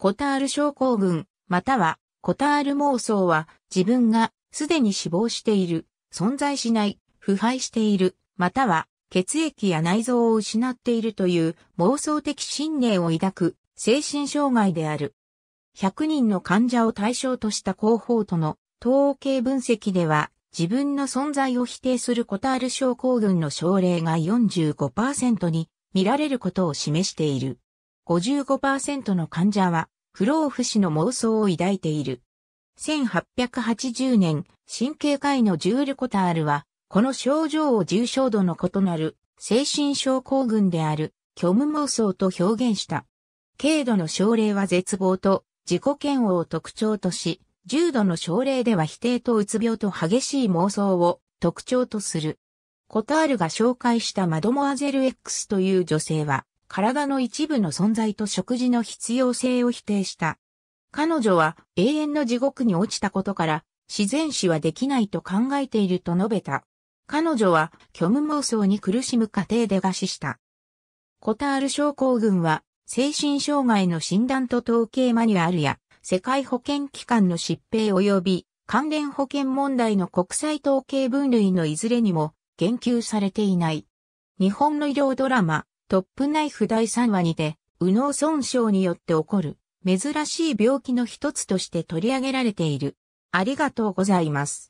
コタール症候群、またはコタール妄想は自分がすでに死亡している、存在しない、腐敗している、または血液や内臓を失っているという妄想的信念を抱く精神障害である。100人の患者を対象とした広報との統計分析では自分の存在を否定するコタール症候群の症例が45%に見られることを示している。55%の患者は、不老不死の妄想を抱いている。1880年、神経科医のジュール・コタールは、この症状を重症度の異なる精神症候群である虚無妄想と表現した。軽度の症例は絶望と自己嫌悪を特徴とし、重度の症例では否定とうつ病と激しい妄想を特徴とする。コタールが紹介したマドモアゼル X という女性は、体の一部の存在と食事の必要性を否定した。彼女は永遠の地獄に落ちたことから自然死はできないと考えていると述べた。彼女は虚無妄想に苦しむ過程で餓死した。コタール症候群は精神障害の診断と統計マニュアルや世界保健機関の疾病及び関連保険問題の国際統計分類のいずれにも言及されていない。日本の医療ドラマ、トップナイフ第3話にて、右脳損傷によって起こる、珍しい病気の一つとして取り上げられている。ありがとうございます。